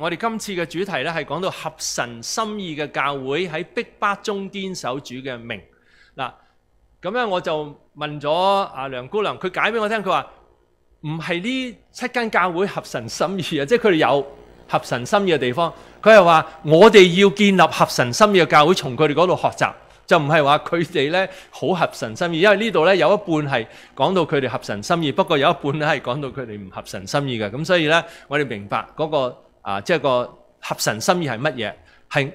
我哋今次嘅主题咧系讲到合神心意嘅教会喺逼迫中坚守主嘅命嗱，咁咧我就问咗阿梁姑娘，佢解俾我听，佢话唔系呢七间教会合神心意啊，即系佢哋有合神心意嘅地方，佢系话我哋要建立合神心意嘅教会，从佢哋嗰度学习，就唔系话佢哋咧好合神心意，因为呢度咧有一半系讲到佢哋合神心意，不过有一半咧系讲到佢哋唔合神心意嘅，咁所以咧我哋明白嗰个。啊，即係個合神心意係乜嘢？係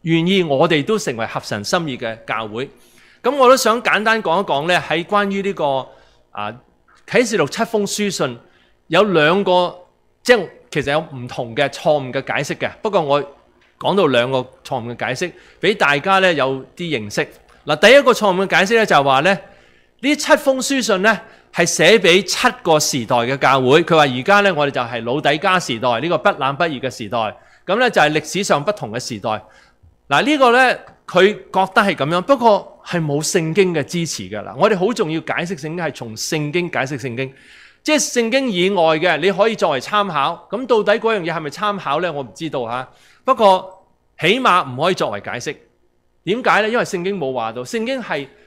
願意我哋都成為合神心意嘅教會。咁我都想簡單講一講呢，喺關於呢個啊啟示錄七封書信有兩個，即係其實有唔同嘅錯誤嘅解釋嘅。不過我講到兩個錯誤嘅解釋，俾大家呢有啲認識。嗱，第一個錯誤嘅解釋呢，就係話呢，呢七封書信呢。系写俾七个时代嘅教会，佢话而家呢，我哋就系老底加时代呢个不冷不热嘅时代，咁呢，就系历史上不同嘅时代。嗱呢个呢，佢觉得系咁样，不过系冇圣经嘅支持噶啦。我哋好重要解释圣经系从圣经解释圣经，即系圣经以外嘅你可以作为参考。咁到底嗰样嘢系咪参考呢？我唔知道吓。不过起码唔可以作为解释。点解呢？因为圣经冇话到，圣经系。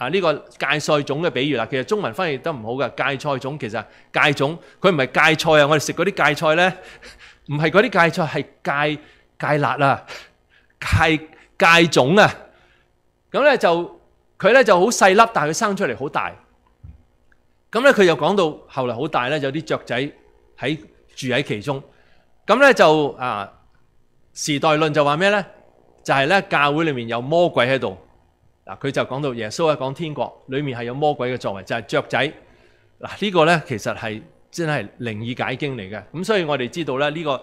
啊！呢個芥菜種嘅比喻啦，其實中文翻譯得唔好嘅。芥菜種其實芥種，佢唔係芥菜啊！我哋食嗰啲芥菜咧，唔係嗰啲芥菜，係芥芥辣啊，芥芥種啊！咁咧就佢咧就好細粒，但係佢生出嚟好大。咁咧佢又講到後來好大咧，有啲雀仔喺住喺其中。咁咧就啊，時代論就話咩咧？就係咧，教會裏面有魔鬼喺度。嗱，佢就講到耶穌喺講天国里面係有魔鬼嘅作為，就係雀仔。嗱，呢個咧其實係真係靈異解經嚟嘅。咁所以我哋知道咧，呢個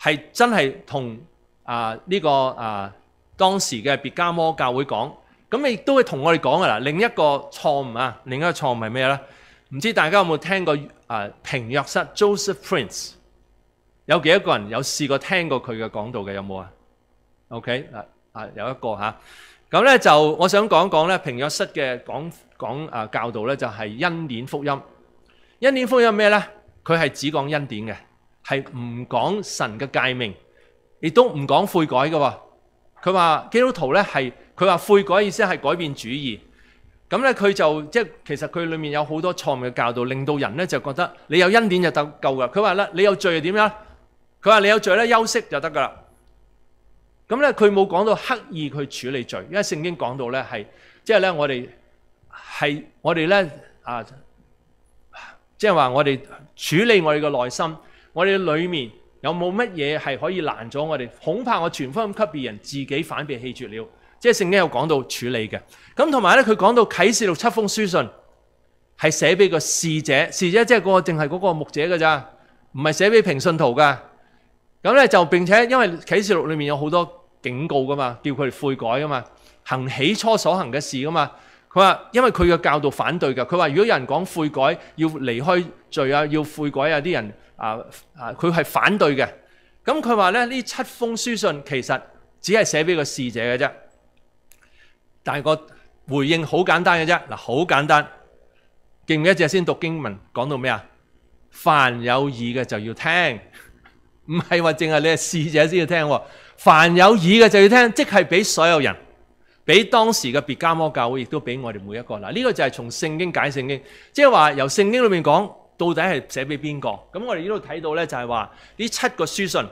係真係同啊呢個啊當時嘅別加摩教會講。咁亦都会同我哋講噶啦。另一個錯誤啊，另一個錯誤係咩咧？唔知大家有冇聽過啊平约室 Joseph Prince 有幾多個人有試過聽過佢嘅講道嘅有冇啊？OK，啊啊有一個嚇。咁咧就我想講講咧平約室嘅講講啊教導咧就係恩典福音。恩典福音咩咧？佢係只講恩典嘅，係唔講神嘅界命，亦都唔講悔改嘅。佢話基督徒咧係佢話悔改意思係改變主意。咁咧佢就即係其實佢里面有好多錯誤嘅教導，令到人咧就覺得你有恩典就得夠噶。佢話咧你有罪係點樣？佢話你有罪咧休息就得噶啦。咁咧，佢冇講到刻意去處理罪，因為聖經講到咧係，即系咧我哋係我哋咧啊，即係話我哋處理我哋嘅內心，我哋裏面有冇乜嘢係可以攔咗我哋？恐怕我全心給別人，自己反被棄絕了。即係聖經有講到處理嘅。咁同埋咧，佢講到啟示錄七封書信係寫俾個侍者，侍者即係嗰個淨係嗰個牧者嘅咋，唔係寫俾平信徒噶。咁咧就並且因為啟示錄裏面有好多。警告噶嘛，叫佢哋悔改噶嘛，行起初所行嘅事噶嘛。佢話，因為佢嘅教導反對嘅。佢話，如果有人講悔改，要離開罪啊，要悔改啊，啲人啊啊，佢係反對嘅。咁佢話咧，呢七封書信其實只係寫俾個侍者嘅啫。但係個回應好簡單嘅啫，嗱，好簡單。記唔記得只先讀經文講到咩啊？凡有意嘅就要聽，唔係話淨係你係侍者先要聽。凡有耳嘅就要听，即系俾所有人，俾當時嘅別加摩教會，亦都俾我哋每一個嗱，呢個就係從聖經解聖經，即係話由聖經裏面講到底係寫俾邊個？咁我哋呢度睇到咧就係話呢七個書信，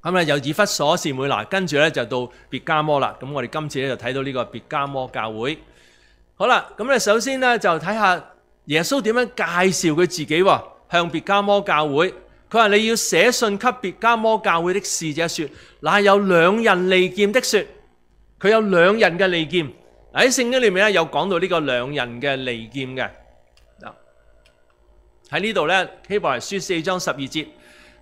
咁咧由以弗所、士、美拿，跟住咧就到別加摩啦。咁我哋今次咧就睇到呢個別加摩教會。好啦，咁咧首先咧就睇下耶穌點樣介紹佢自己，向別加摩教會。佢话你要写信给别加摩教会的使者说，那有两人利剑的说，佢有两人嘅利剑。喺圣经里面咧有讲到呢个两人嘅利剑嘅。嗱，喺呢度咧希伯来书四章十二节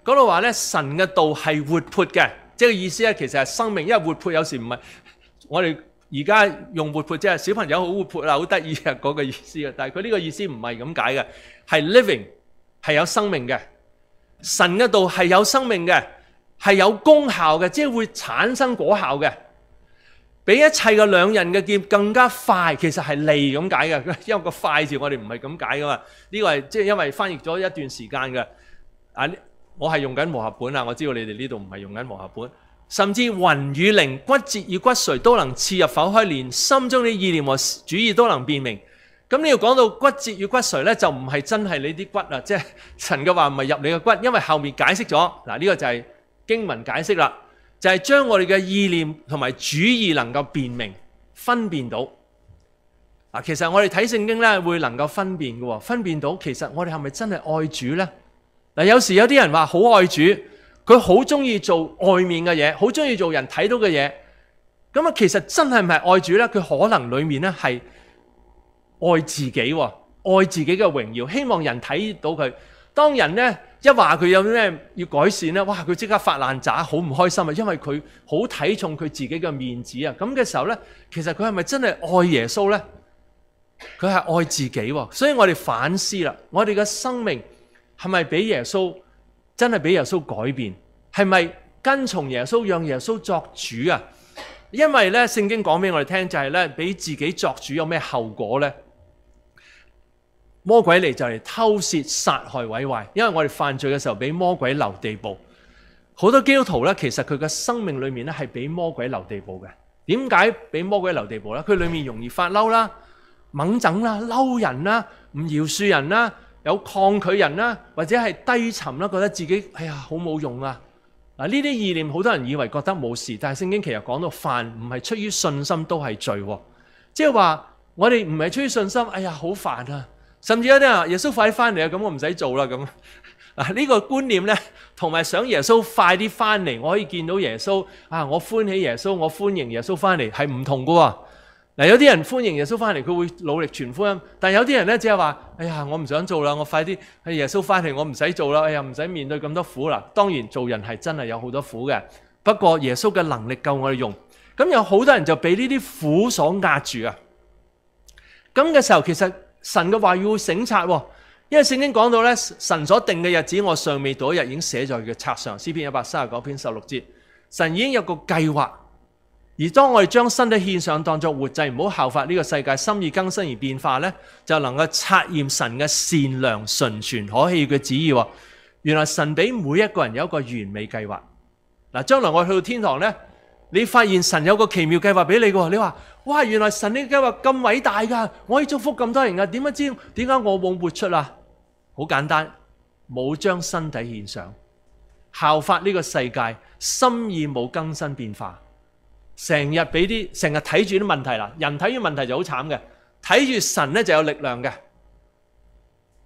讲到话咧神嘅道系活泼嘅，即系意思咧其实系生命，因为活泼有时唔系我哋而家用活泼即系小朋友好活泼啊好得意啊嗰个意思啊，但系佢呢个意思唔系咁解嘅，系 living 系有生命嘅。神嘅道系有生命嘅，系有功效嘅，即系会产生果效嘅，比一切嘅两人嘅剑更加快。其实系利咁解嘅，因为个快字我哋唔系咁解噶嘛。呢个系即系因为翻译咗一段时间嘅。啊，我系用紧磨合本啊，我知道你哋呢度唔系用紧磨合本，甚至魂与灵、骨节与骨髓都能刺入否开，连心中啲意念和主意都能辨明。咁你要講到骨折與骨髓咧，就唔係真係你啲骨啊！即係 神嘅話唔係入你嘅骨，因為後面解釋咗嗱，呢個就係經文解釋啦，就係將我哋嘅意念同埋主意能夠辨明、分辨到嗱。其實我哋睇聖經咧，會能夠分辨嘅，分辨到其實我哋係咪真係愛主咧？嗱，有時有啲人話好愛主，佢好中意做外面嘅嘢，好中意做人睇到嘅嘢，咁啊，其實真係唔係愛主咧？佢可能里面咧係。爱自己喎，爱自己嘅荣耀，希望人睇到佢。当人呢一话佢有咩要改善呢？哇佢即刻发烂渣，好唔开心啊！因为佢好睇重佢自己嘅面子啊。咁嘅时候呢，其实佢系咪真系爱耶稣呢？佢系爱自己，所以我哋反思啦。我哋嘅生命系咪俾耶稣真系俾耶稣改变？系咪跟从耶稣让耶稣作主啊？因为呢圣经讲俾我哋听就系呢，俾自己作主有咩后果呢？魔鬼嚟就嚟偷窃、杀害、毁坏，因为我哋犯罪嘅时候俾魔鬼留地步。好多基督徒咧，其实佢嘅生命里面咧系俾魔鬼留地步嘅。点解俾魔鬼留地步咧？佢里面容易发嬲啦、猛整啦、嬲人啦、唔饶恕人啦、有抗拒人啦，或者系低沉啦，觉得自己哎呀好冇用啊。嗱呢啲意念，好多人以为觉得冇事，但系圣经其实讲到犯唔系出于信心都系罪。即系话我哋唔系出于信心，哎呀好烦啊！甚至有啲啊，耶稣快啲翻嚟啊，咁我唔使做啦咁。呢个观念咧，同埋想耶稣快啲翻嚟，我可以见到耶稣啊，我欢喜耶稣，我欢迎耶稣翻嚟，系唔同噶。嗱，有啲人欢迎耶稣翻嚟，佢会努力傳福音；但有啲人咧，只系话：哎呀，我唔想做啦，我快啲，耶稣翻嚟，我唔使做啦。哎呀，唔使面对咁多苦啦。当然，做人系真系有好多苦嘅。不过耶稣嘅能力够我哋用。咁有好多人就俾呢啲苦所压住啊。咁嘅时候，其实。神嘅话要省察，因为圣经讲到咧，神所定嘅日子，我尚未到一日已经写在嘅册上。诗篇一百三十九篇十六节，神已经有个计划，而当我哋将身体献上当作活祭，唔好效法呢个世界，心意更新而变化咧，就能够察验神嘅善良、纯全、可喜嘅旨意。原来神俾每一个人有一个完美计划。嗱，将来我去到天堂咧。你发现神有个奇妙计划俾你嘅，你话哇，原来神呢计划咁伟大噶，可以祝福咁多人啊？点样知点解我冇活出啊？好简单，冇将身体献上，效法呢个世界，心意冇更新变化，成日俾啲成日睇住啲问题啦。人睇住问题就好惨嘅，睇住神咧就有力量嘅。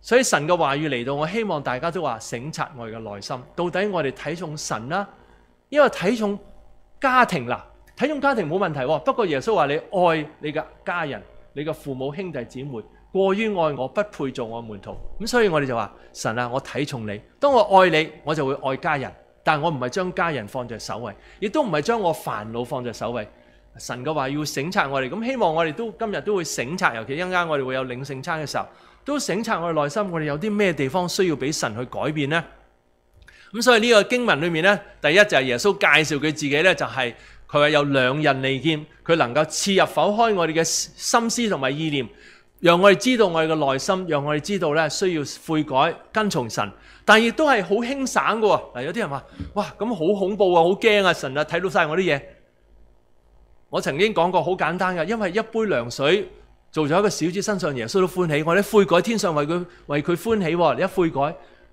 所以神嘅话语嚟到，我希望大家都话醒察我哋嘅内心，到底我哋睇重神啦，因为睇重。家庭啦，睇重家庭冇问题、喎。不過耶穌話：你愛你嘅家人，你嘅父母兄弟姊妹，過於愛我不配做我門徒。咁所以我哋就話：神啊，我睇重你。當我愛你，我就會愛家人，但我唔係將家人放在首位，亦都唔係將我煩惱放在首位。神嘅話要省察我哋，咁希望我哋都今日都會省察，尤其一啱我哋會有領性餐嘅時候，都省察我哋內心，我哋有啲咩地方需要俾神去改變呢？咁所以呢个经文里面呢，第一就系耶稣介绍佢自己呢，就系佢话有两刃利剑，佢能够刺入剖开我哋嘅心思同埋意念，让我哋知道我哋嘅内心，让我哋知道呢需要悔改跟从神，但亦都系好轻省嘅。嗱，有啲人话哇咁好恐怖啊，好惊啊，神啊睇到晒我啲嘢。我曾经讲过好简单嘅，因为一杯凉水做咗一个小子身上，耶稣都欢喜。我哋悔改，天上为佢为佢欢喜。你一悔改。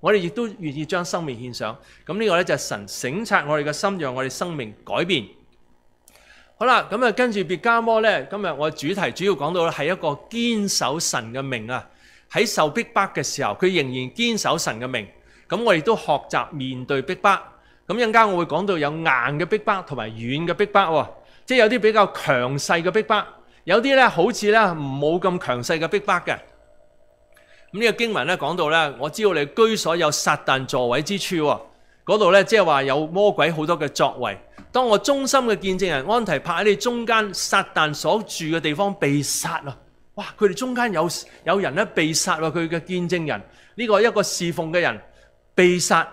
我哋亦都願意將生命獻上，咁呢個咧就係神醒察我哋嘅心，讓我哋生命改變。好啦，咁啊跟住別迦摩咧，今日我主題主要講到咧係一個堅守神嘅命啊！喺受逼迫嘅時候，佢仍然堅守神嘅命。咁我哋都學習面對逼迫。咁陣間我會講到有硬嘅逼迫同埋軟嘅逼迫喎，即係有啲比較強勢嘅逼迫，有啲咧好似咧冇咁強勢嘅逼迫嘅。咁呢個經文咧講到咧，我知道你居所有撒旦座位之處喎，嗰度咧即係話有魔鬼好多嘅作为。當我忠心嘅見證人安提帕喺你中間，撒旦所住嘅地方被殺啊！哇，佢哋中間有有人咧被殺喎，佢嘅見證人呢個一個侍奉嘅人被殺。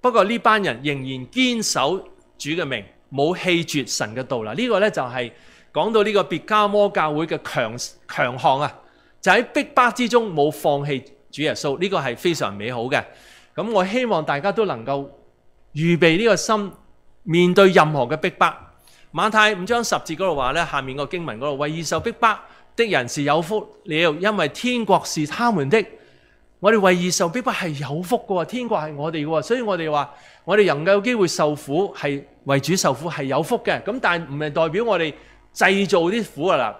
不過呢班人仍然堅守主嘅命，冇棄絕神嘅道啦。呢個咧就係講到呢個別迦摩教會嘅强強項啊！就喺逼迫之中冇放弃主耶稣，呢个系非常美好嘅。咁我希望大家都能够预备呢个心，面对任何嘅逼迫。马太五章十字嗰度话咧，下面个经文嗰度，为义受逼迫的人是有福了，因为天国是他们的。我哋为义受逼迫系有福噶，天国系我哋噶，所以我哋话我哋能够有机会受苦，系为主受苦系有福嘅。咁但系唔系代表我哋制造啲苦噶啦。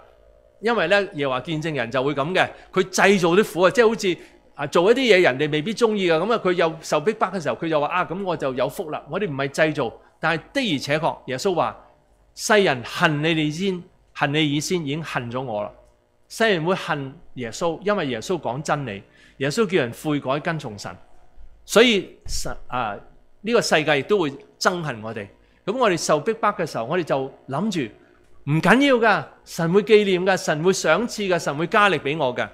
因为咧，耶华见证人就会咁嘅，佢制造啲苦啊，即系好似啊做一啲嘢，人哋未必中意噶，咁啊佢又受逼迫嘅时候，佢就话啊，咁我就有福啦。我哋唔系制造，但系的而且确，耶稣话世人恨你哋先，恨你以先已经恨咗我啦。世人会恨耶稣，因为耶稣讲真理，耶稣叫人悔改跟从神，所以神啊呢个世界亦都会憎恨我哋。咁我哋受逼迫嘅时候，我哋就谂住。唔紧要噶，神会纪念噶，神会赏赐噶，神会加力俾我噶。《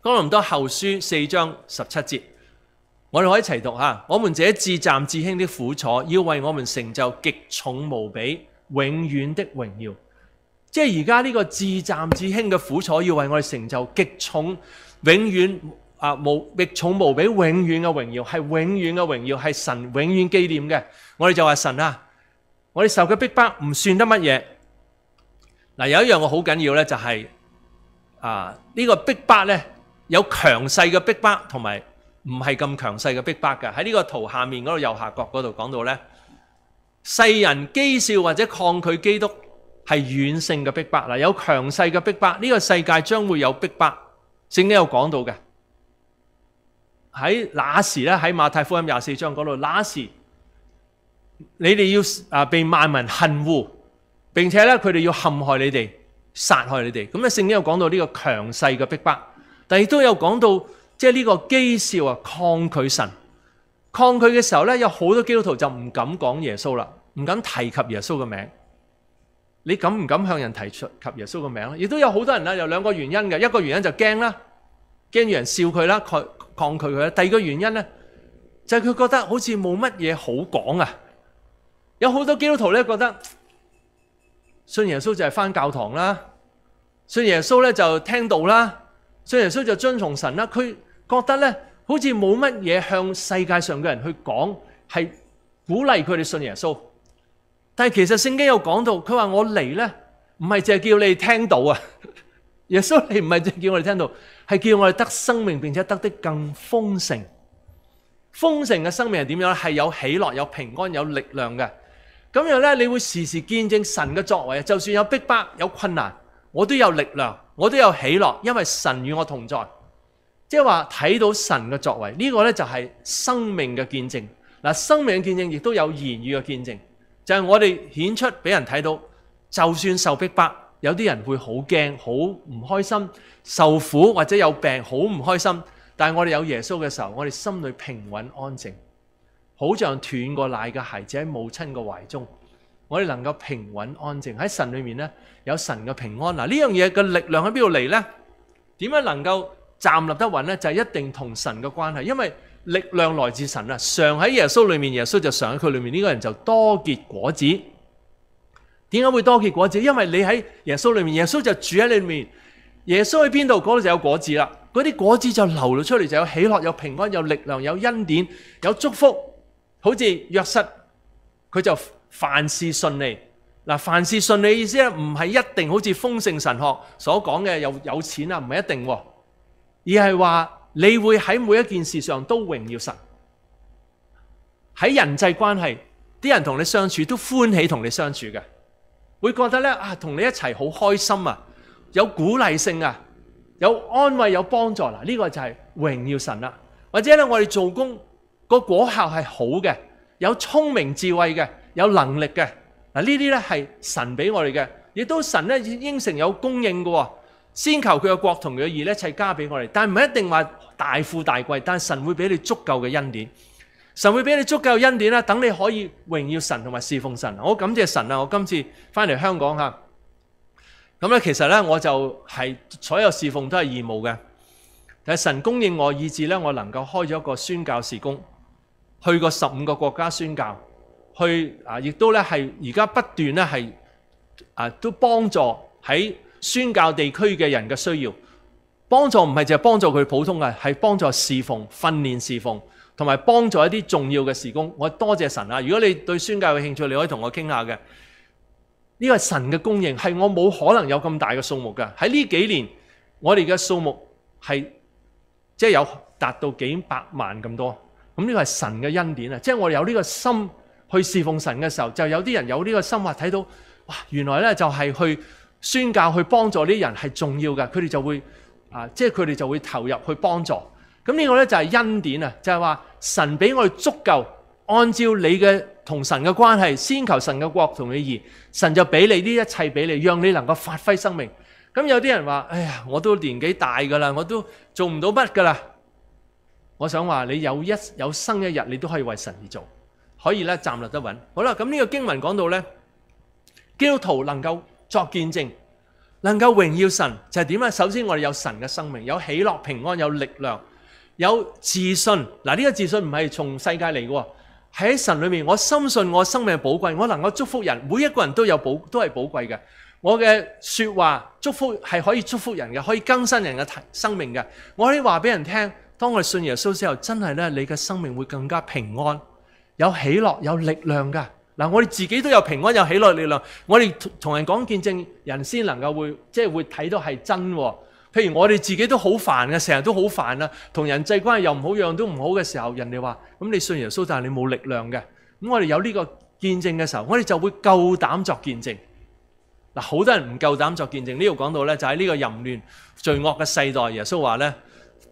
哥林多后书》四章十七节，我哋可一齐读吓。我们这自暂自轻的苦楚，要为我们成就极重无比、永远的荣耀。即系而家呢个自暂自轻嘅苦楚，要为我哋成就极重、永远啊无极重无比、永远嘅荣耀，系永远嘅荣耀，系神永远纪念嘅。我哋就话神啊，我哋受嘅逼迫唔算得乜嘢。嗱，有一樣我好緊要咧，就係啊呢個逼迫咧，有強勢嘅逼迫同埋唔係咁強勢嘅逼迫㗎。喺呢個圖下面嗰度右下角嗰度講到咧，世人讥笑或者抗拒基督係軟性嘅逼迫。嗱，有強勢嘅逼迫，呢個世界將會有逼迫。聖經有講到嘅，喺那時咧？喺馬太福音廿四章嗰度，那時你哋要啊被萬民恨惡？並且咧，佢哋要陷害你哋、殺害你哋。咁咧，聖經有講到呢個強勢嘅逼迫，但亦都有講到，即係呢個讥笑啊，抗拒神。抗拒嘅時候咧，有好多基督徒就唔敢講耶穌啦，唔敢提及耶穌嘅名。你敢唔敢向人提出及耶穌嘅名咧？亦都有好多人啦，有兩個原因嘅。一個原因就驚啦，驚住人笑佢啦，抗抗拒佢啦。第二個原因咧，就係佢覺得好似冇乜嘢好講啊。有好多基督徒咧覺得。信耶稣就系翻教堂啦，信耶稣咧就听到啦，信耶稣就遵从神啦。佢觉得咧好似冇乜嘢向世界上嘅人去讲，系鼓励佢哋信耶稣。但系其实圣经有讲到，佢话我嚟咧唔系净系叫你听到啊。耶稣嚟唔系就叫我哋听到，系叫我哋得生命，并且得的更丰盛。丰盛嘅生命系点样咧？系有喜乐、有平安、有力量嘅。咁样咧，你会时时见证神嘅作为，就算有逼迫、有困难，我都有力量，我都有喜乐，因为神与我同在。即系话睇到神嘅作为，呢个咧就系生命嘅见证。嗱，生命嘅见证亦都有言语嘅见证，就系我哋显出俾人睇到，就算受逼迫，有啲人会好惊、好唔开心，受苦或者有病好唔开心，但系我哋有耶稣嘅时候，我哋心里平稳安静。好像断过奶嘅孩子喺母亲嘅怀中，我哋能够平稳安静喺神里面呢，有神嘅平安嗱。呢样嘢嘅力量喺边度嚟呢？点样能够站立得稳呢？就系一定同神嘅关系，因为力量来自神啊。常喺耶稣里面，耶稣就常喺佢里面，呢个人就多结果子。点解会多结果子？因为你喺耶稣里面，耶稣就住喺里面。耶稣喺边度嗰度就有果子啦，嗰啲果子就流咗出嚟，就有喜乐、有平安、有力量、有恩典、有祝福。好似约瑟，佢就凡事顺利。嗱，凡事顺利意思咧，唔系一定好似丰盛神学所讲嘅有有钱啊，唔系一定，而系话你会喺每一件事上都荣耀神。喺人际关系，啲人同你相处都欢喜同你相处嘅，会觉得咧啊，同你一齐好开心啊，有鼓励性啊，有安慰，有帮助嗱，呢个就系荣耀神啦。或者咧，我哋做工。个果效系好嘅，有聪明智慧嘅，有能力嘅嗱呢啲咧系神俾我哋嘅，亦都神咧应承有供应嘅，先求佢嘅国同嘅义咧，一切加俾我哋，但唔一定话大富大贵，但系神会俾你足够嘅恩典，神会俾你足够恩典啦，等你可以荣耀神同埋侍奉神。我感谢神啊，我今次翻嚟香港吓，咁咧其实咧我就系所有侍奉都系义务嘅，但系神供应我以至咧我能够开咗一个宣教事工。去過十五個國家宣教，去啊，亦都咧係而家不斷咧係啊，都幫助喺宣教地區嘅人嘅需要。幫助唔係就係幫助佢普通嘅，係幫助侍奉、訓練侍奉，同埋幫助一啲重要嘅事工。我多謝神啊！如果你對宣教有興趣，你可以同我傾下嘅。呢個神嘅供應，係我冇可能有咁大嘅數目㗎。喺呢幾年，我哋嘅數目係即係有達到幾百萬咁多。咁呢個係神嘅恩典啊！即係我哋有呢個心去侍奉神嘅時候，就有啲人有呢個心話睇到哇，原來咧就係去宣教去幫助啲人係重要嘅，佢哋就會啊，即系佢哋就会投入去幫助。咁呢個咧就係恩典啊！就係話神俾我哋足夠，按照你嘅同神嘅關係，先求神嘅國同你義，神就俾你呢一切俾你，讓你能夠發揮生命。咁有啲人話：哎呀，我都年紀大噶啦，我都做唔到乜噶啦。我想话你有一有生一日，你都可以为神而做，可以咧站立得稳。好啦，咁呢个经文讲到咧，基督徒能够作见证，能够荣耀神就系点呢？首先我哋有神嘅生命，有喜乐、平安、有力量、有自信。嗱，呢个自信唔系从世界嚟嘅，喺神里面，我深信我生命宝贵，我能够祝福人，每一个人都有宝，都系宝贵嘅。我嘅说话祝福系可以祝福人嘅，可以更新人嘅生命嘅，我可以话俾人听。当我哋信耶稣之后，真系咧，你嘅生命会更加平安、有喜乐、有力量噶。嗱，我哋自己都有平安、有喜乐、力量。我哋同人讲见证，人先能够会即系会睇到系真。譬如我哋自己都好烦嘅，成日都好烦啊，同人际关系又唔好，样都唔好嘅时候，人哋话：咁你信耶稣，但系你冇力量嘅。咁我哋有呢个见证嘅时候，我哋就会够胆作见证。嗱，好多人唔够胆作见证。呢度讲到咧，就喺呢个淫乱罪恶嘅世代，耶稣话咧。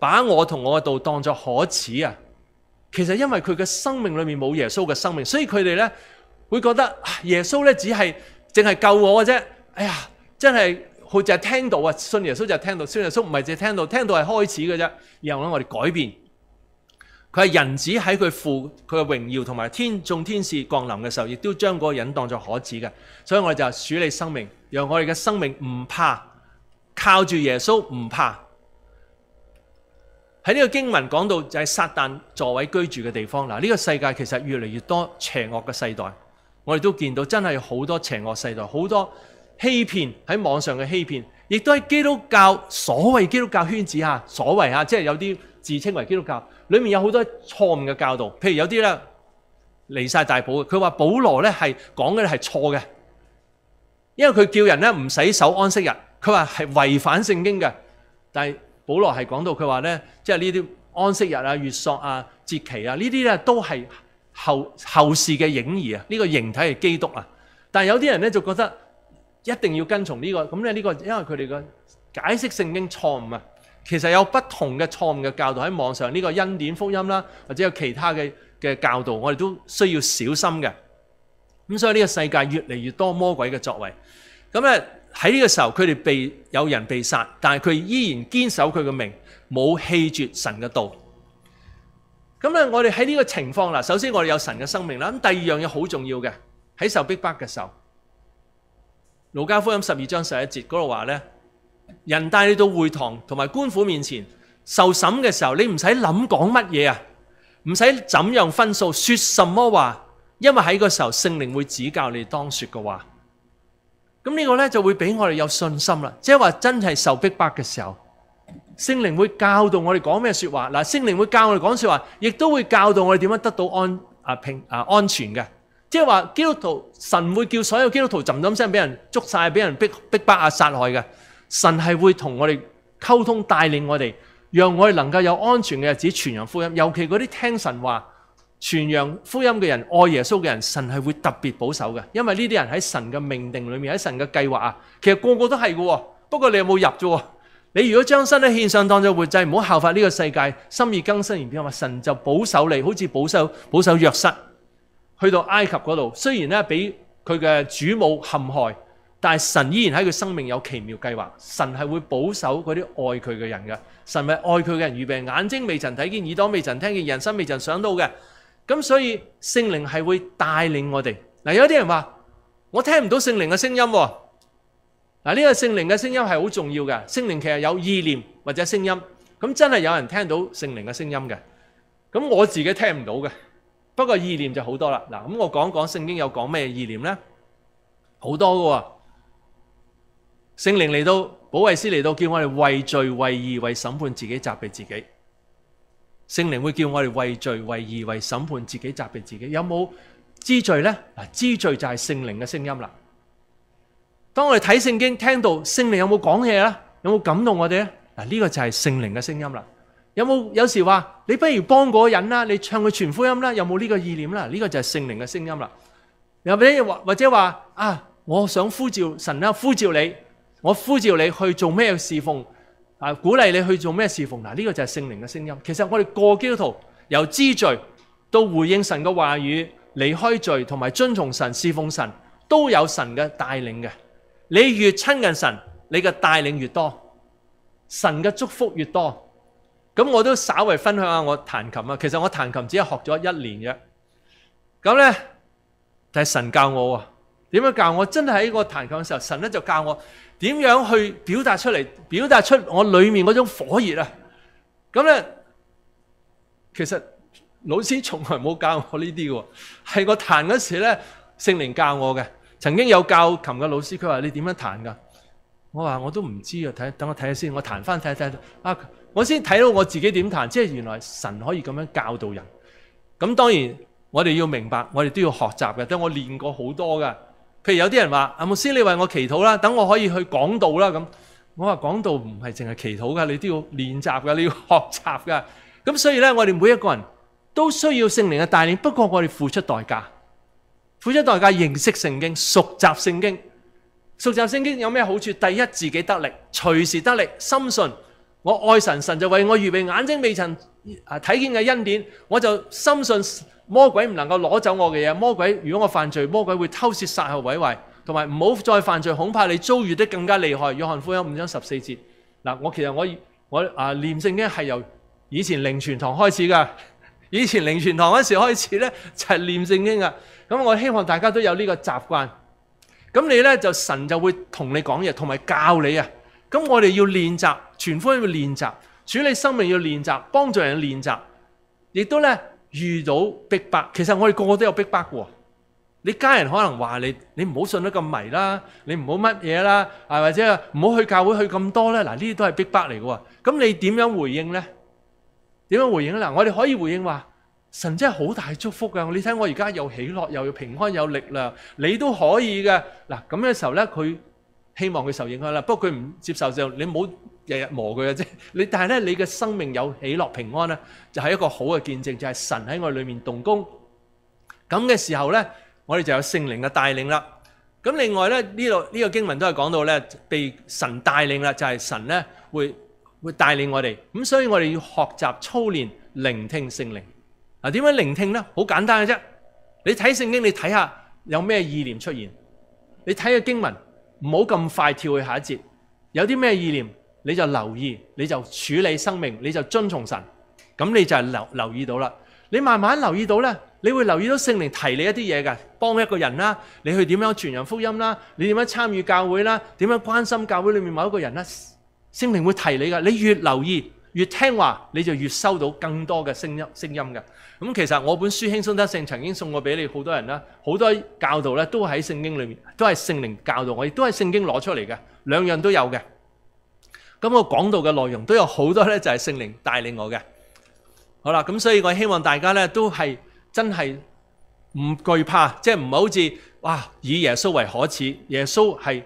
把我同我嘅道当作可耻啊！其实因为佢嘅生命里面冇耶稣嘅生命，所以佢哋咧会觉得耶稣咧只系净系救我嘅啫。哎呀，真系佢就系听到啊，信耶稣就系听到，信耶稣唔系净系听到，听到系开始嘅啫。然后咧，我哋改变佢系人子喺佢父佢嘅荣耀同埋天众天使降临嘅时候，亦都将嗰个人当作可耻嘅。所以我哋就处理生命，让我哋嘅生命唔怕，靠住耶稣唔怕。喺呢個經文講到就係撒旦座位居住嘅地方。嗱，呢個世界其實越嚟越多邪惡嘅世代，我哋都見到真係好多邪惡世代，好多欺騙喺網上嘅欺騙，亦都喺基督教所謂基督教圈子下，所謂嚇，即係有啲自稱為基督教，里面有好多錯誤嘅教導。譬如有啲咧離晒大寶嘅，佢話保羅咧係講嘅係錯嘅，因為佢叫人咧唔使守安息日，佢話係違反聖經嘅，但系。保罗系讲到佢话咧，即系呢啲安息日啊、月朔啊、节期啊，呢啲咧都系后后世嘅影儿啊。呢个形体系基督啊，但系有啲人咧就觉得一定要跟从呢个，咁咧呢个因为佢哋嘅解释圣经错误啊，其实有不同嘅错误嘅教导喺网上，呢个恩典福音啦，或者有其他嘅嘅教导，我哋都需要小心嘅。咁所以呢个世界越嚟越多魔鬼嘅作为，咁咧。喺呢个时候，佢哋被有人被杀，但系佢依然坚守佢嘅命，冇弃绝神嘅道。咁咧，我哋喺呢个情况啦，首先我哋有神嘅生命啦。咁第二样嘢好重要嘅，喺受逼迫嘅时候，《路加福音》十二章十一节嗰度话咧，人带你到会堂同埋官府面前受审嘅时候，你唔使谂讲乜嘢啊，唔使怎样分数说什么话，因为喺个时候圣灵会指教你当说嘅话。咁呢个咧就会俾我哋有信心啦，即系话真系受逼迫嘅时候，圣灵会教导我哋讲咩说话，嗱，圣灵会教我哋讲说话，亦都会教导我哋点样得到安啊平啊安全嘅，即系话基督徒神会叫所有基督徒浸浸声俾人捉晒，俾人逼逼迫啊杀害嘅，神系会同我哋沟通带领我哋，让我哋能够有安全嘅日子传扬福音，尤其嗰啲听神话。传扬福音嘅人、爱耶稣嘅人，神系会特别保守嘅，因为呢啲人喺神嘅命定里面，喺神嘅计划啊，其实个个都系噶。不过你有冇入啫？你如果将身咧献上当作活祭，唔好效法呢个世界，心意更新，然变后话神就保守你，好似保守保守约瑟，去到埃及嗰度。虽然咧俾佢嘅主母陷害，但系神依然喺佢生命有奇妙计划。神系会保守嗰啲爱佢嘅人嘅，神系爱佢嘅人预备，眼睛未曾睇见，耳朵未曾听见，人生未曾想到嘅。咁所以圣灵系会带领我哋。嗱，有啲人话我听唔到圣灵嘅声音。嗱，呢个圣灵嘅声音系好重要嘅。圣灵其实有意念或者声音。咁真系有人听到圣灵嘅声音嘅。咁我自己听唔到嘅。不过意念就好多啦。嗱，咁我讲讲圣经有讲咩意念咧？好多嘅。圣灵嚟到，保卫师嚟到，叫我哋为罪、为义、为审判自己，责备自己。圣灵会叫我哋畏罪、畏义、为审判，自己责备自己。有冇知罪咧？嗱，知罪就系圣灵嘅声音啦。当我哋睇圣经，听到圣灵有冇讲嘢咧？有冇感动我哋咧？嗱，呢个就系圣灵嘅声音啦。有冇有时话你不如帮嗰个人啦？你唱佢全福音啦？有冇呢个意念啦？呢个就系圣灵嘅声音啦。又或者或或者话啊，我想呼召神啦，呼召你，我呼召你去做咩侍奉？啊！鼓勵你去做咩侍奉？嗱，呢個就係聖靈嘅聲音。其實我哋個基督徒由知罪到回應神嘅話語，離開罪同埋遵從神、侍奉神，都有神嘅帶領嘅。你越親近神，你嘅帶領越多，神嘅祝福越多。咁我都稍微分享下我彈琴啊。其實我彈琴只係學咗一年嘅。咁就係神教我啊。點樣教我？真係喺个彈琴嘅時候，神咧就教我。点样去表达出嚟？表达出我里面嗰种火热啊！咁咧，其实老师从来冇教我呢啲嘅，系我弹嗰时咧，圣灵教我嘅。曾经有教琴嘅老师，佢话你点样弹噶？我话我都唔知啊！睇，等我睇下先，我弹翻睇睇。啊，我先睇到我自己点弹，即系原来神可以咁样教导人。咁当然，我哋要明白，我哋都要学习嘅。等我练过好多噶。譬如有啲人話：阿牧師，你為我祈禱啦，等我可以去講道啦咁。我話講道唔係淨係祈禱噶，你都要練習噶，你要學習噶。咁所以咧，我哋每一個人都需要聖靈嘅帶領。不過我哋付出代價，付出代價認識聖經、熟習聖經、熟習聖經有咩好處？第一，自己得力，隨時得力。深信我愛神，神就為我預備眼睛未曾啊睇見嘅恩典，我就深信。魔鬼唔能够攞走我嘅嘢，魔鬼如果我犯罪，魔鬼会偷窃、杀害、毁坏，同埋唔好再犯罪，恐怕你遭遇得更加厉害。约翰福音五章十四节。嗱，我其实我我啊念圣经系由以前灵传堂开始噶，以前灵传堂嗰时开始咧就系念圣经啊。咁我希望大家都有呢个习惯。咁你咧就神就会同你讲嘢，同埋教你啊。咁我哋要练习全福音要练习处理生命要练习帮助人练习，亦都咧。遇到逼迫，其實我哋個個都有逼迫嘅喎。你家人可能話你，你唔好信得咁迷啦，你唔好乜嘢啦，啊或者唔好去教會去咁多啦。嗱，呢啲都係逼迫嚟嘅喎。咁你點樣回應咧？點樣回應嗱，我哋可以回應話：神真係好大祝福㗎。你睇我而家有喜樂，又有平安，有力量。你都可以嘅。嗱，咁嘅時候咧，佢希望佢受影響啦。不過佢唔接受就你冇。日日磨佢嘅啫，你但系咧，你嘅生命有喜樂平安咧，就係一個好嘅見證，就係神喺我裏面動工咁嘅時候咧，我哋就有聖靈嘅帶領啦。咁另外咧，呢度呢個經文都係講到咧，被神帶領啦，就係神咧會会帶領我哋。咁所以我哋要學習操練聆聽聖靈嗱，點樣聆聽咧？好簡單嘅啫，你睇聖經，你睇下有咩意念出現，你睇嘅經文唔好咁快跳去下一節，有啲咩意念？你就留意，你就處理生命，你就遵從神，咁你就留留意到啦。你慢慢留意到咧，你會留意到聖靈提你一啲嘢嘅，幫一個人啦，你去點樣傳人福音啦，你點樣參與教會啦，點樣關心教會裏面某一個人啦，聖靈會提你噶。你越留意，越聽話，你就越收到更多嘅聲音声音嘅。咁其實我本書《輕鬆得聖》曾經送過俾你好多人啦，好多教導咧都喺聖經裏面，都係聖靈教導我，亦都係聖經攞出嚟嘅，兩樣都有嘅。咁我講到嘅內容都有好多咧，就係聖靈帶領我嘅。好啦，咁所以我希望大家咧都係真係唔惧怕，即係唔好似哇以耶穌為可恥，耶穌係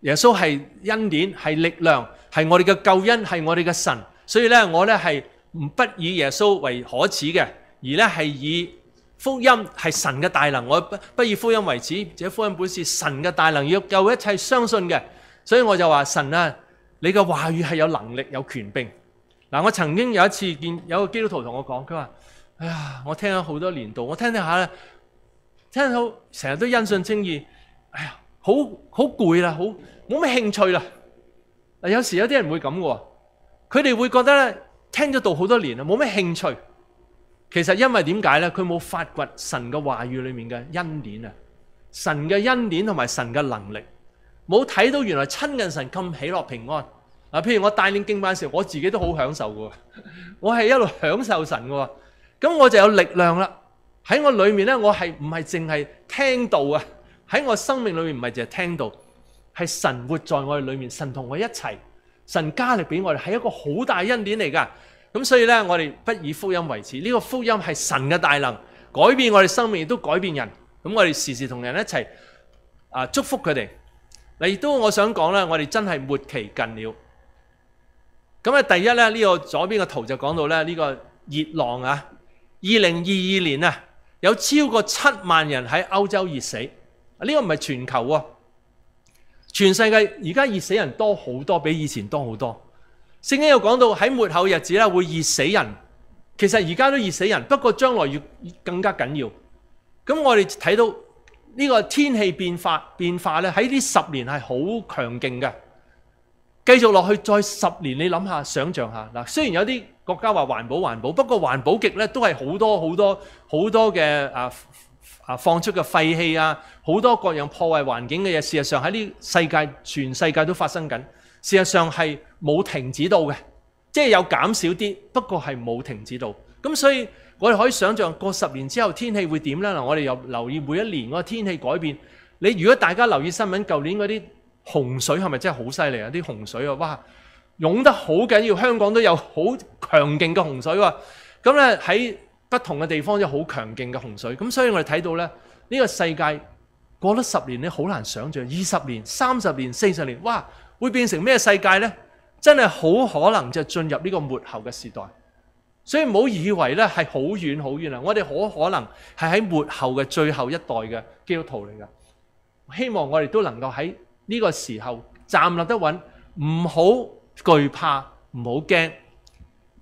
耶稣系恩典係力量係我哋嘅救恩係我哋嘅神，所以咧我咧係唔不以耶穌為可恥嘅，而咧係以福音係神嘅大能，我不不以福音為耻。這福音本是神嘅大能，要救一切相信嘅，所以我就話神啊！你嘅话语系有能力有权柄嗱，我曾经有一次见有个基督徒同我讲，佢话：哎呀，我听咗好多年度，我听咗下咧，听到成日都因信争意。哎呀，好好攰啦，好冇咩兴趣啦。嗱，有时有啲人会咁嘅，佢哋会觉得咧，听咗道好多年啦，冇咩兴趣。其实因为点解咧？佢冇发掘神嘅话语里面嘅恩典啊，神嘅恩典同埋神嘅能力。冇睇到原來親近神咁喜樂平安啊！譬如我帶領敬拜時我自己都好享受嘅，我係一路享受神嘅。咁我就有力量啦。喺我裏面咧，我係唔係淨係聽到啊？喺我生命裏面唔係淨係聽到，係神活在我裏面，神同我一齊，神加力俾我哋，係一個好大恩典嚟噶。咁所以咧，我哋不以福音為恥，呢個福音係神嘅大能，改變我哋生命，亦都改變人。咁我哋時時同人一齊啊，祝福佢哋。嗱，亦都我想講咧，我哋真係末期近了。咁啊，第一咧，呢個左邊個圖就講到咧，呢個熱浪啊，二零二二年啊，有超過七萬人喺歐洲熱死。呢個唔係全球喎，全世界而家熱死人多好多，比以前多好多。聖經又講到喺末後日子咧會熱死人，其實而家都熱死人，不過將來越更加緊要。咁我哋睇到。呢個天氣變化變化咧，喺呢十年係好強勁嘅。繼續落去再十年，你諗下，想象下嗱。雖然有啲國家話環保環保，不過環保極咧都係好多好多好多嘅啊啊放出嘅廢氣啊，好多各樣破壞環境嘅嘢。事實上喺呢世界全世界都發生緊，事實上係冇停止到嘅，即係有減少啲，不過係冇停止到。咁所以。我哋可以想象過十年之後天氣會點呢？嗱，我哋又留意每一年個天氣改變。你如果大家留意新聞，舊年嗰啲洪水係咪真係好犀利啊？啲洪水啊，哇，湧得好緊要，香港都有好強勁嘅洪水喎。咁咧喺不同嘅地方有好強勁嘅洪水。咁所以我哋睇到咧，呢個世界過咗十年你好難想像，二十年、三十年、四十年，哇，會變成咩世界呢？真係好可能就進入呢個末後嘅時代。所以唔好以為咧係好遠好遠啊！我哋好可能係喺末後嘅最後一代嘅基督徒嚟噶。希望我哋都能夠喺呢個時候站立得穩，唔好懼怕，唔好驚。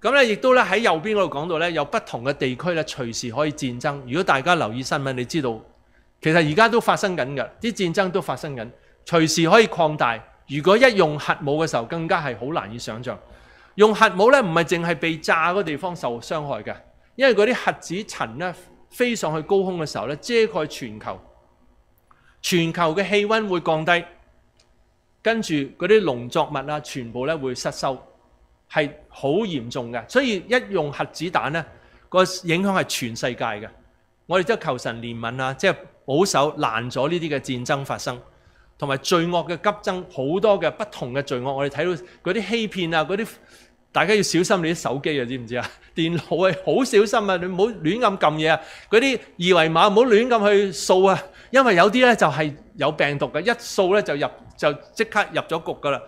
咁咧亦都咧喺右邊嗰度講到咧，有不同嘅地區咧，隨時可以戰爭。如果大家留意新聞，你知道其實而家都發生緊嘅，啲戰爭都發生緊，隨時可以擴大。如果一用核武嘅時候，更加係好難以想像。用核武咧，唔係淨係被炸嗰地方受傷害嘅，因為嗰啲核子塵咧飛上去高空嘅時候咧，遮蓋全球，全球嘅氣温會降低，跟住嗰啲農作物啊，全部咧會失收，係好嚴重嘅。所以一用核子彈咧，個影響係全世界嘅。我哋即求神憐憫啊，即係保守難咗呢啲嘅戰爭發生，同埋罪惡嘅急增，好多嘅不同嘅罪惡，我哋睇到嗰啲欺騙啊，嗰啲。大家要小心你啲手機啊，知唔知啊？電腦啊，好小心啊！你唔好亂咁撳嘢啊！嗰啲二維碼唔好亂咁去掃啊，因為有啲咧就係有病毒嘅，一掃咧就入就即刻入咗局噶啦。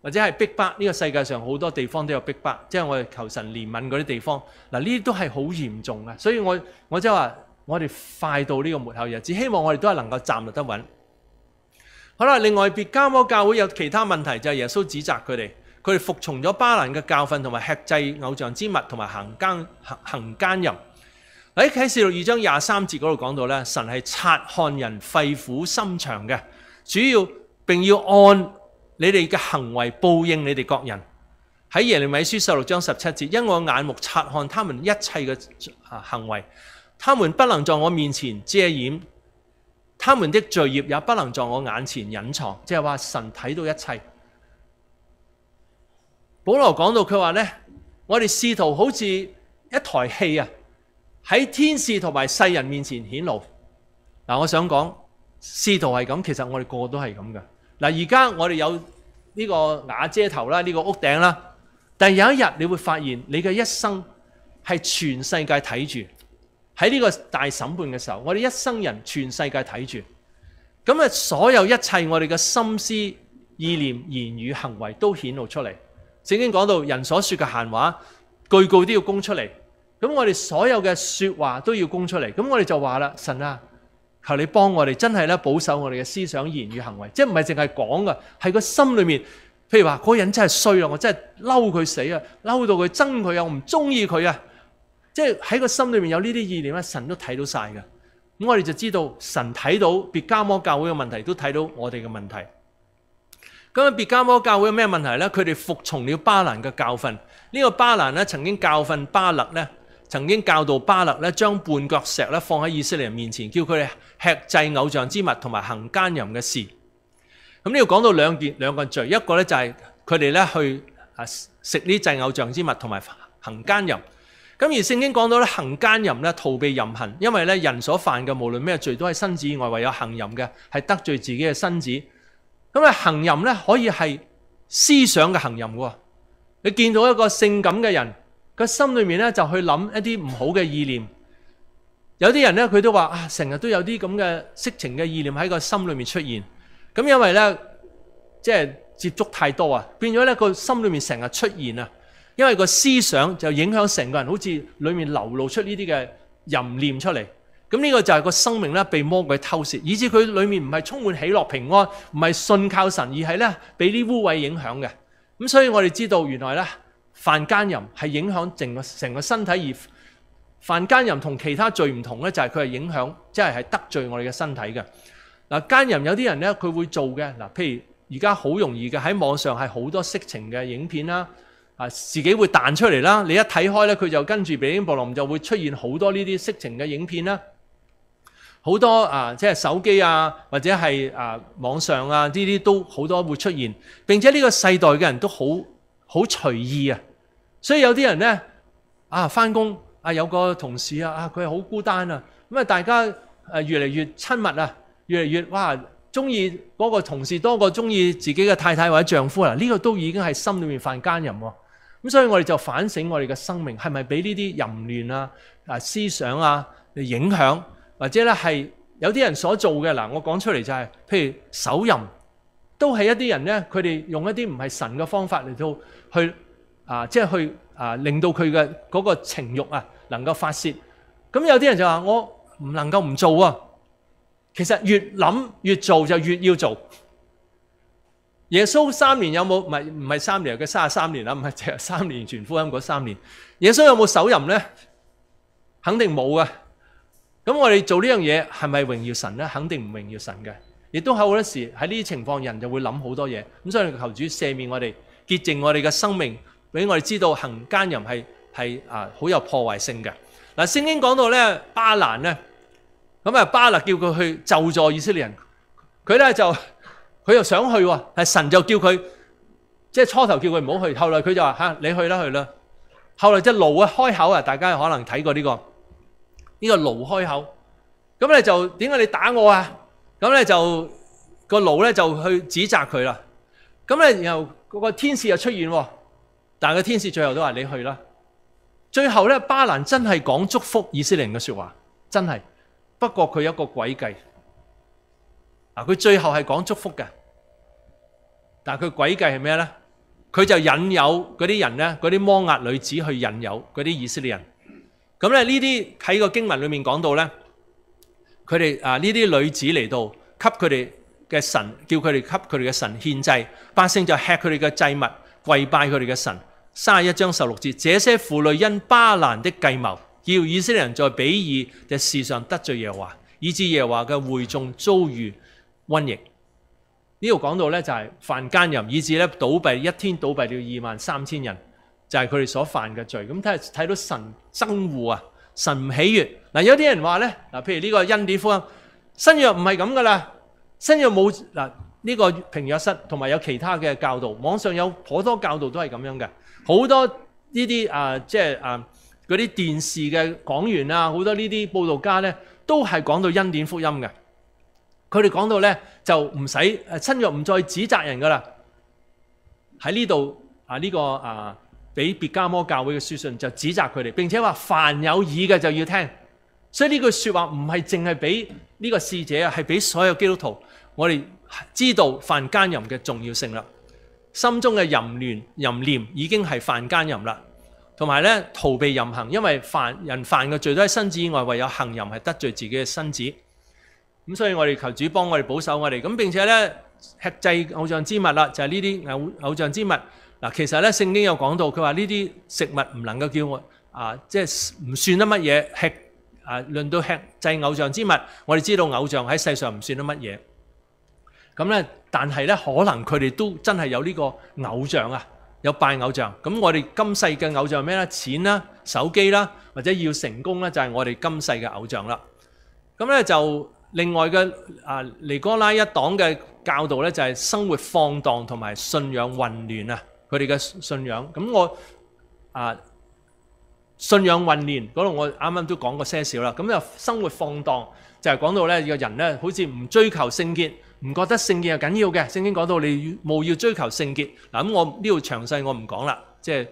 或者係逼巴呢個世界上好多地方都有逼巴，即係我哋求神憐憫嗰啲地方嗱，呢啲都係好嚴重嘅，所以我我即係話，我哋快到呢個末後日只希望我哋都係能夠站立得穩。好啦，另外別加摩教會有其他問題，就係耶穌指責佢哋。佢哋服從咗巴蘭嘅教訓，同埋吃制偶像之物，同埋行奸行行奸淫。喺启示录二章廿三节嗰度講到咧，神係察看人肺腑心肠嘅，主要並要按你哋嘅行為報應你哋各人。喺耶利米书十六章十七节，因我眼目察看他們一切嘅行為，他們不能在我面前遮掩他們的罪業，也不能在我眼前隱藏。即係話神睇到一切。保罗讲到，佢话咧，我哋试图好似一台戏啊，喺天使同埋世人面前显露。嗱，我想讲，试图系咁，其实我哋个个都系咁噶。嗱，而家我哋有呢个瓦遮头啦，呢个屋顶啦，但有一日你会发现，你嘅一生系全世界睇住喺呢个大审判嘅时候，我哋一生人全世界睇住，咁啊，所有一切我哋嘅心思意念、言语、行为都显露出嚟。圣经讲到人所说嘅闲话，句句都要供出嚟。咁我哋所有嘅说话都要供出嚟。咁我哋就话啦，神啊，求你帮我哋真系咧保守我哋嘅思想、言语、行为，即系唔系净系讲噶，系个心里面。譬如话嗰人真系衰啊，我真系嬲佢死啊，嬲到佢憎佢啊，我唔中意佢啊，即系喺个心里面有呢啲意念咧，神都睇到晒噶。咁我哋就知道神睇到，别加摩教会嘅问题都睇到我哋嘅问题。咁啊，別加摩教會有咩問題呢？佢哋服從了巴蘭嘅教訓。呢個巴蘭咧，曾經教訓巴勒咧，曾經教導巴勒咧，將半角石咧放喺以色列人面前，叫佢哋吃祭偶像之物同埋行奸淫嘅事。咁呢度講到兩件两个罪，一個咧就係佢哋咧去啊食呢祭偶像之物同埋行奸淫。咁而聖經講到咧，行奸淫咧逃避淫行，因為咧人所犯嘅無論咩罪，都係身子以外唯有行淫嘅，係得罪自己嘅身子。咁啊，行淫咧可以系思想嘅行淫喎。你見到一個性感嘅人，佢心裏面咧就去諗一啲唔好嘅意念。有啲人咧佢都話啊，成日都有啲咁嘅色情嘅意念喺個心裏面出現。咁因為咧，即係接觸太多啊，變咗咧個心裏面成日出現啊。因為個思想就影響成個人，好似裏面流露出呢啲嘅淫念出嚟。咁呢個就係個生命咧被魔鬼偷竊，以至佢裏面唔係充滿喜樂平安，唔係信靠神，而係咧俾啲污秽影響嘅。咁所以我哋知道原來咧，犯奸淫係影響成個成个身體。而犯奸淫同其他罪唔同咧，就係佢係影響，即係係得罪我哋嘅身體嘅。嗱，奸淫有啲人咧，佢會做嘅。嗱，譬如而家好容易嘅喺網上係好多色情嘅影片啦，啊，自己會彈出嚟啦。你一睇開咧，佢就跟住比丘尼佛林就會出現好多呢啲色情嘅影片啦。好多啊，即係手機啊，或者係啊網上啊呢啲都好多會出現。並且呢個世代嘅人都好好隨意啊，所以有啲人呢，啊翻工啊有個同事啊啊佢好孤單啊，咁啊大家誒越嚟越親密啊，越嚟越哇中意嗰個同事多過中意自己嘅太太或者丈夫啊，呢個都已經係心裏面犯奸淫喎。咁所以我哋就反省我哋嘅生命係咪俾呢啲淫亂啊啊思想啊影響？或者咧係有啲人所做嘅嗱，我講出嚟就係，譬如手淫都係一啲人咧，佢哋用一啲唔係神嘅方法嚟到去啊，即係去啊，令到佢嘅嗰個情慾啊能夠發泄。咁有啲人就話我唔能夠唔做啊。其實越諗越做就越要做。耶穌三年有冇？唔係唔係三年，佢三十三年啦，唔係淨係三年全福音嗰三年。耶穌有冇手淫咧？肯定冇啊！咁我哋做呢样嘢系咪荣耀神咧？肯定唔荣耀神嘅，亦都喺好多时喺呢啲情况，人就会谂好多嘢。咁所以求主赦免我哋，洁净我哋嘅生命，俾我哋知道行奸淫系系啊好有破坏性嘅。嗱，圣经讲到咧巴兰咧，咁啊巴勒叫佢去就助以色列人，佢咧就佢又想去喎，系神就叫佢，即系初头叫佢唔好去，后来佢就话吓你去啦去啦，后来只驴啊开口啊，大家可能睇过呢个。呢個腦開口，咁咧就點解你打我啊？咁咧就個腦咧就去指責佢啦。咁咧然後嗰個天使又出現，但係個天使最後都話你去啦。最後咧巴蘭真係講祝福以色列人嘅説話，真係。不過佢有一個詭計，嗱佢最後係講祝福嘅，但係佢詭計係咩咧？佢就引誘嗰啲人咧，嗰啲摩押女子去引誘嗰啲以色列人。咁咧呢啲喺個經文裏面講到咧，佢哋啊呢啲女子嚟到，給佢哋嘅神叫佢哋給佢哋嘅神獻祭，百姓就吃佢哋嘅祭物，跪拜佢哋嘅神。三十一章十六節，這些婦女因巴蘭的計謀，要以色列人在比尔嘅事上得罪耶和華，以致耶和華嘅會眾遭遇瘟疫。呢度講到咧就係犯奸淫，以致咧倒閉，一天倒閉了二萬三千人。就係佢哋所犯嘅罪，咁睇睇到神憎惡啊，神唔喜悦。嗱，有啲人話咧，嗱，譬如呢個恩典福音，新約唔係咁噶啦，新約冇嗱呢個平約室，同埋有其他嘅教導。網上有好多教導都係咁樣嘅，好多呢啲啊，即系啊，嗰啲電視嘅講員啊，好多呢啲報道家咧，都係講到恩典福音嘅。佢哋講到咧，就唔使新約唔再指責人噶啦。喺呢度啊，呢個啊。俾別加摩教會嘅書信就指責佢哋，並且話凡有耳嘅就要聽。所以呢句说話唔係淨係俾呢個侍者啊，係俾所有基督徒。我哋知道犯奸淫嘅重要性啦，心中嘅淫亂、淫念已經係犯奸淫啦。同埋咧，逃避淫行，因為犯人犯嘅罪都喺身子以外，唯有行淫係得罪自己嘅身子。咁所以我哋求主幫我哋保守我哋。咁並且咧，吃制偶像之物啦，就係呢啲偶偶像之物。嗱，其實咧聖經有講到，佢話呢啲食物唔能夠叫我啊，即係唔算得乜嘢吃。啊，論到吃製偶像之物，我哋知道偶像喺世上唔算得乜嘢。咁咧，但係咧，可能佢哋都真係有呢個偶像啊，有拜偶像。咁我哋今世嘅偶像係咩咧？錢啦、手機啦，或者要成功咧，就係我哋今世嘅偶像啦。咁咧就另外嘅啊，尼哥拉一黨嘅教導咧，就係生活放蕩同埋信仰混亂啊！佢哋嘅信仰，咁我啊信仰混乱嗰度，我啱啱都讲过些少啦。咁又生活放荡，就系讲到咧，个人咧好似唔追求圣洁，唔觉得圣洁系紧要嘅。圣经讲到你冇要追求圣洁，嗱咁我呢度详细我唔讲啦，即系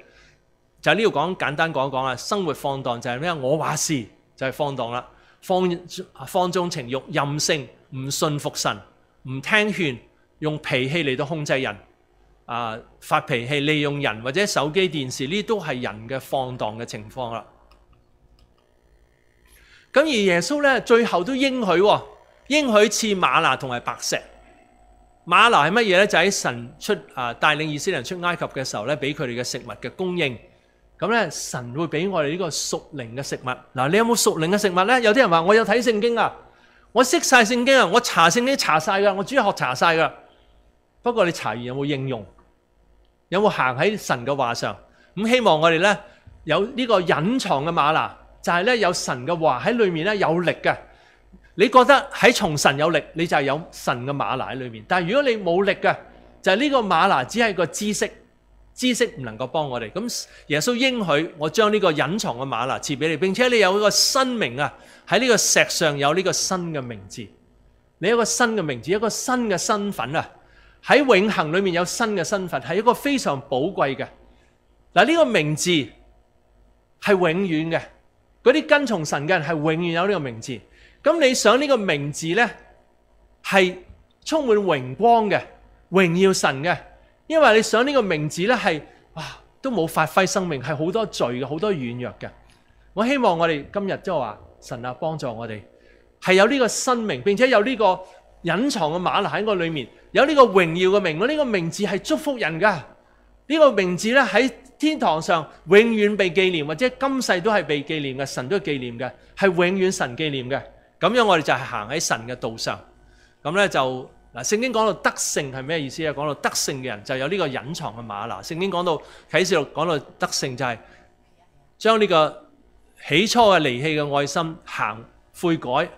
就喺呢度讲简单讲一讲啊。生活放荡就系咩我话事就系放荡啦，放放纵情欲、任性、唔信服神、唔听劝、用脾气嚟到控制人。啊！發脾氣、利用人或者手機電視，呢都係人嘅放蕩嘅情況啦。咁而耶穌咧，最後都應許，應許似馬拿同埋白石。馬拿係乜嘢咧？就喺神出啊，帶領以色列人出埃及嘅時候咧，俾佢哋嘅食物嘅供應。咁咧，神會俾我哋呢個屬靈嘅食物。嗱，你有冇屬靈嘅食物咧？有啲人話：我有睇聖經啊，我識晒聖經啊，我查聖經查晒㗎，我主要學查晒㗎。不過你查完有冇應用？有冇行喺神嘅话上？咁希望我哋咧有呢个隐藏嘅马拿，就系咧有神嘅话喺里面咧有力嘅。你觉得喺从神有力，你就系有神嘅马拿喺里面。但系如果你冇力嘅，就系呢个马拿只系个知识，知识唔能够帮我哋。咁耶稣应许我将呢个隐藏嘅马拿赐俾你，并且你有一个新名啊喺呢个石上有呢个新嘅名字。你一个新嘅名字，一个新嘅身份啊！喺永恒裏面有新嘅身份，係一個非常寶貴嘅嗱。呢個名字係永遠嘅，嗰啲跟從神嘅人係永遠有呢個名字。咁你想呢個名字呢，係充滿榮光嘅，榮耀神嘅。因為你想呢個名字呢，係哇都冇發揮生命，係好多罪嘅，好多軟弱嘅。我希望我哋今日即係話神啊，幫助我哋係有呢個新名，並且有呢個隱藏嘅马牛喺我裏面。有呢个荣耀嘅名，呢个名字系祝福人噶。呢个名字咧喺天堂上永远被纪念，或者今世都系被纪念嘅，神都纪念嘅，系永远神纪念嘅。咁样我哋就系行喺神嘅道上。咁咧就嗱，圣经讲到得胜系咩意思啊？讲到得胜嘅人就有呢个隐藏嘅马拿。圣经讲到启示录讲到得胜就系将呢个起初嘅离弃嘅爱心行悔改，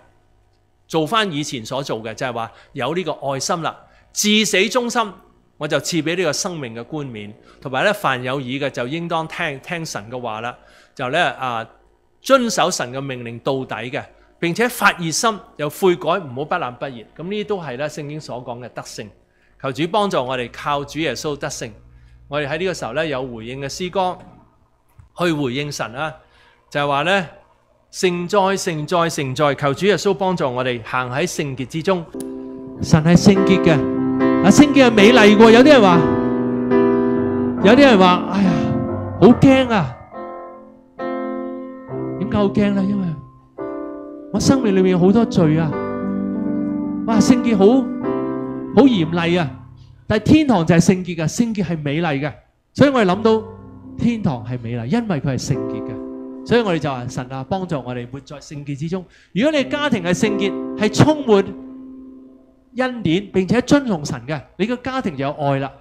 做翻以前所做嘅，就系话有呢个爱心啦。至死忠心，我就赐俾呢个生命嘅冠冕，同埋咧凡有耳嘅就应当听听神嘅话啦，就咧啊遵守神嘅命令到底嘅，并且发热心又悔改，唔好不冷不热。咁呢啲都系咧圣经所讲嘅德性。求主帮助我哋靠主耶稣得胜。我哋喺呢个时候咧有回应嘅诗歌去回应神啦，就系话咧圣在圣在圣在，求主耶稣帮助我哋行喺圣洁之中。神系圣洁嘅。啊，圣洁系美丽嘅，有啲人话，有啲人话，哎呀，好惊啊，点解好惊咧？因为，我生命里面有好多罪啊，哇，圣洁好，好严厉啊，但系天堂就系圣洁嘅，圣洁系美丽嘅，所以我哋谂到天堂系美丽，因为佢系圣洁嘅，所以我哋就话神啊，帮助我哋活在圣洁之中。如果你家庭系圣洁，系充满。恩典並且遵重神嘅，你個家庭就有愛啦。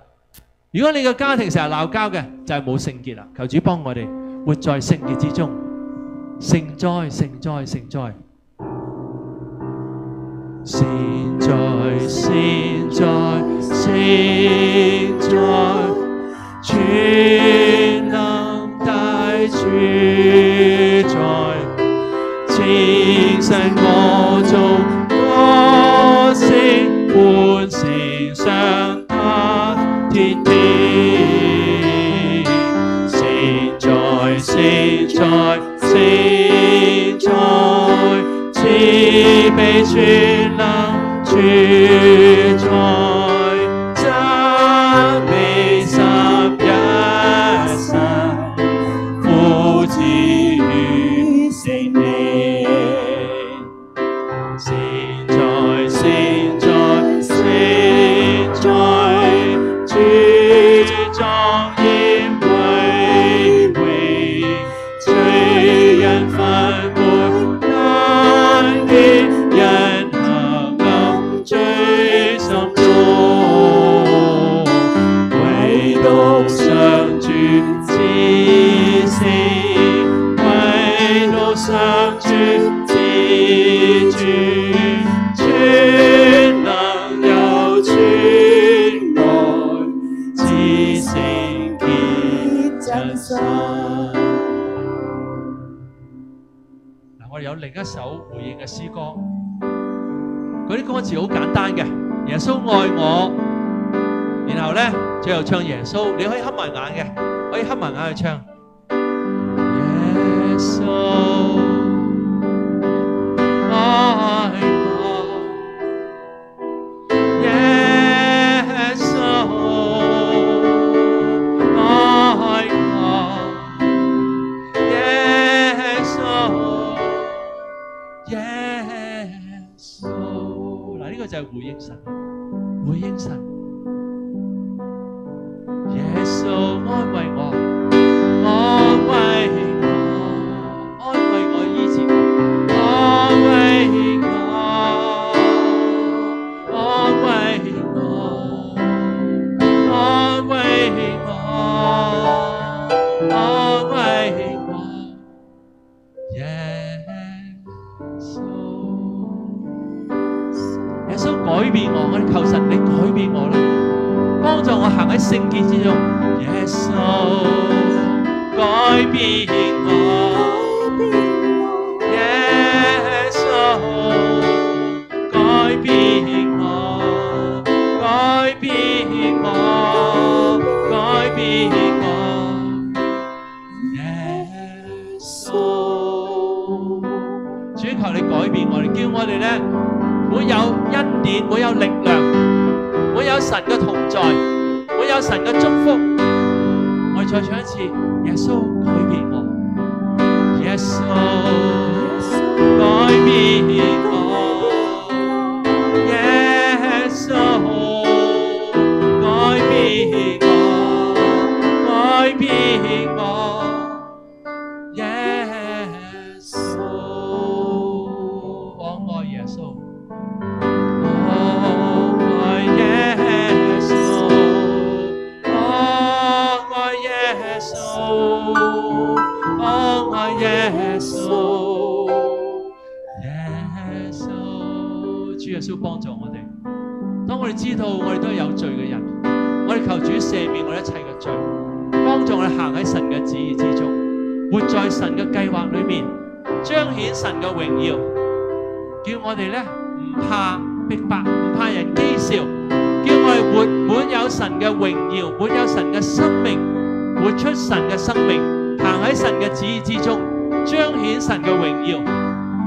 如果你個家庭成日鬧交嘅，就係冇聖潔啦。求主幫我哋活在聖潔之中，聖在聖在聖在，善在善在善在，全能大主在，千世我做。半扇窗，它天天。自在，自在，自在，慈悲雪冷，自在。穌愛我。然後咧，最後唱耶穌，你可以黑埋眼嘅，可以黑埋眼去唱。耶穌愛我，耶穌愛我，耶穌，耶穌。嗱，呢個就係回應神。烟散。少帮助我哋。当我哋知道我哋都系有罪嘅人，我哋求主赦免我一切嘅罪，帮助我哋行喺神嘅旨意之中，活在神嘅计划里面，彰显神嘅荣耀，叫我哋咧唔怕逼迫，唔怕人讥笑，叫我哋活满有神嘅荣耀，满有神嘅生命，活出神嘅生命，行喺神嘅旨意之中，彰显神嘅荣耀。